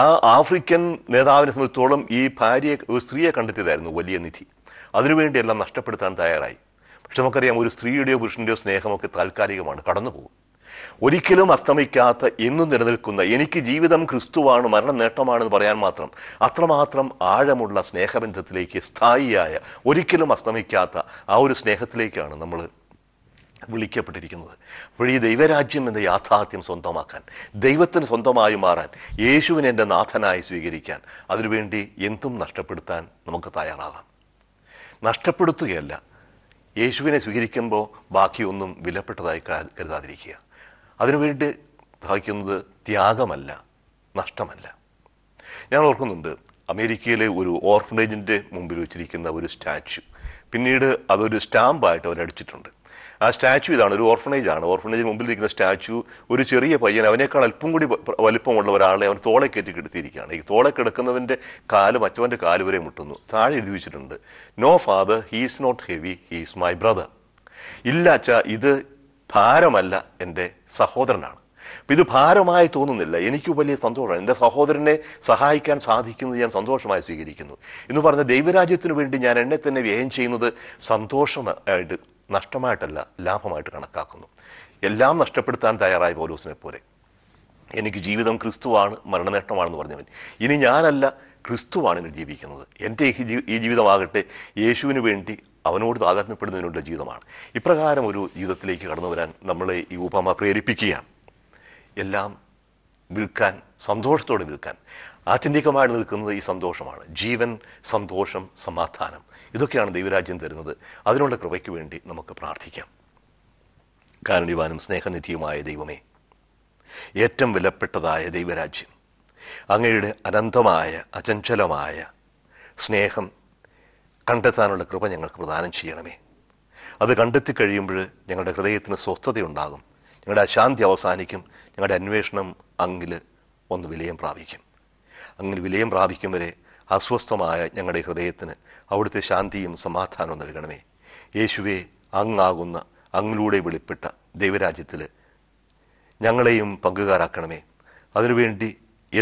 ആ ആഫ്രിക്കൻ നേതാവിനെ സംബന്ധിച്ചോളം ഈ ഭാര്യയെ ഒരു സ്ത്രീയെ കണ്ടെത്തിയതായിരുന്നു വലിയ നിധി അതിനുവേണ്ടിയെല്ലാം നഷ്ടപ്പെടുത്താൻ തയ്യാറായി പക്ഷെ നമുക്കറിയാം ഒരു സ്ത്രീയുടെയോ പുരുഷൻ്റെയോ സ്നേഹമൊക്കെ താൽക്കാലികമാണ് കടന്നു പോകും ഒരിക്കലും അസ്തമിക്കാത്ത എന്നും നിലനിൽക്കുന്ന എനിക്ക് ജീവിതം ക്രിസ്തുവാണ് മരണ നേട്ടമാണെന്ന് പറയാൻ മാത്രം അത്രമാത്രം ആഴമുള്ള സ്നേഹബന്ധത്തിലേക്ക് സ്ഥായിയായ ഒരിക്കലും അസ്തമിക്കാത്ത ആ ഒരു സ്നേഹത്തിലേക്കാണ് നമ്മൾ വിളിക്കപ്പെട്ടിരിക്കുന്നത് വഴി ദൈവരാജ്യം എന്ന യാഥാർത്ഥ്യം സ്വന്തമാക്കാൻ ദൈവത്തിന് സ്വന്തമായി മാറാൻ യേശുവിനെ എൻ്റെ നാഥനായി സ്വീകരിക്കാൻ അതിനുവേണ്ടി എന്തും നഷ്ടപ്പെടുത്താൻ നമുക്ക് തയ്യാറാകാം നഷ്ടപ്പെടുത്തുകയല്ല യേശുവിനെ സ്വീകരിക്കുമ്പോൾ ബാക്കിയൊന്നും വിലപ്പെട്ടതായി കരുതാതിരിക്കുക അതിനുവേണ്ടി സഹായിക്കുന്നത് ത്യാഗമല്ല നഷ്ടമല്ല ഞാൻ ഓർക്കുന്നുണ്ട് അമേരിക്കയിലെ ഒരു ഓർഫനേജിൻ്റെ മുമ്പിൽ വെച്ചിരിക്കുന്ന ഒരു സ്റ്റാച്യു പിന്നീട് അതൊരു സ്റ്റാമ്പായിട്ട് അവരടിച്ചിട്ടുണ്ട് ആ സ്റ്റാച്യു ഇതാണ് ഒരു ഓർഫനേജാണ് ഓർഫനേജിന് മുമ്പിൽ ഇരിക്കുന്ന സ്റ്റാച്യു ഒരു ചെറിയ പയ്യൻ അവനേക്കാൾ അല്പം കൂടി വലിപ്പമുള്ള ഒരാളെ അവൻ തോളെ കയറ്റി കിടത്തിയിരിക്കുകയാണ് ഈ തോളെ കിടക്കുന്നവൻ്റെ കാല് മറ്റവൻ്റെ കാല് വരെ മുട്ടുന്നു താഴെ എഴുതി വെച്ചിട്ടുണ്ട് no father he is not heavy he is my brother ഇല്ല അച്ഛ ഇത് ഭാരമല്ല എൻ്റെ സഹോദരനാണ് അപ്പം ഇത് ഭാരമായി തോന്നുന്നില്ല എനിക്ക് വലിയ സന്തോഷമാണ് എൻ്റെ സഹോദരനെ സഹായിക്കാൻ സാധിക്കുന്നത് ഞാൻ സന്തോഷമായി സ്വീകരിക്കുന്നു എന്ന് പറഞ്ഞ ദൈവരാജ്യത്തിനു വേണ്ടി ഞാൻ എന്നെ തന്നെ വ്യയം ചെയ്യുന്നത് സന്തോഷമായിട്ട് നഷ്ടമായിട്ടല്ല ലാഭമായിട്ട് കണക്കാക്കുന്നു എല്ലാം നഷ്ടപ്പെടുത്താൻ തയ്യാറായ പോലീസിനെ പോലെ എനിക്ക് ജീവിതം ക്രിസ്തുവാണ് മരണനേട്ടമാണെന്ന് പറഞ്ഞവൻ ഇനി ഞാനല്ല ക്രിസ്തുവാണ് ഇനി ജീവിക്കുന്നത് എൻ്റെ ഈ ജീവിതമാകട്ടെ യേശുവിന് വേണ്ടി അവനോട് താതാത്മ്യപ്പെടുന്നതിനുള്ള ജീവിതമാണ് ഇപ്രകാരം ഒരു ജീവിതത്തിലേക്ക് കടന്നു വരാൻ നമ്മളെ ഈ ഉപമ പ്രേരിപ്പിക്കുകയാണ് എല്ലാം വിൽക്കാൻ സന്തോഷത്തോടെ വിൽക്കാൻ ആത്യന്തികമായി നിൽക്കുന്നത് ഈ സന്തോഷമാണ് ജീവൻ സന്തോഷം സമാധാനം ഇതൊക്കെയാണ് ദൈവരാജ്യം തരുന്നത് അതിനുള്ള കൃപയ്ക്ക് വേണ്ടി നമുക്ക് പ്രാർത്ഥിക്കാം കാരുണ്യവാനും സ്നേഹനിധിയുമായ ദൈവമേ ഏറ്റവും വിലപ്പെട്ടതായ ദൈവരാജ്യം അങ്ങയുടെ അനന്തമായ അചഞ്ചലമായ സ്നേഹം കണ്ടെത്താനുള്ള കൃപ ഞങ്ങൾക്ക് പ്രദാനം ചെയ്യണമേ അത് കണ്ടെത്തി കഴിയുമ്പോൾ ഞങ്ങളുടെ ഹൃദയത്തിന് സ്വസ്ഥതയുണ്ടാകും ഞങ്ങളുടെ അശാന്തി അവസാനിക്കും ഞങ്ങളുടെ അന്വേഷണം അങ്ങിൽ ഒന്ന് വിലയം പ്രാപിക്കും അങ്ങിൽ വിലയം പ്രാപിക്കും വരെ അസ്വസ്ഥമായ ഞങ്ങളുടെ ഹൃദയത്തിന് അവിടുത്തെ ശാന്തിയും സമാധാനവും നൽകണമേ യേശുവെ അങ്ങാകുന്ന അങ്ങിലൂടെ വെളിപ്പെട്ട ദൈവരാജ്യത്തിൽ ഞങ്ങളെയും പങ്കുകാരാക്കണമേ അതിനുവേണ്ടി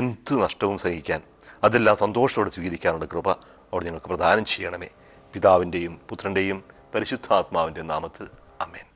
എന്തു നഷ്ടവും സഹിക്കാൻ അതെല്ലാം സന്തോഷത്തോടെ സ്വീകരിക്കാനുള്ള കൃപ അവർ ഞങ്ങൾക്ക് പ്രദാനം ചെയ്യണമേ പിതാവിൻ്റെയും പുത്രൻ്റെയും പരിശുദ്ധാത്മാവിൻ്റെ നാമത്തിൽ അമേൻ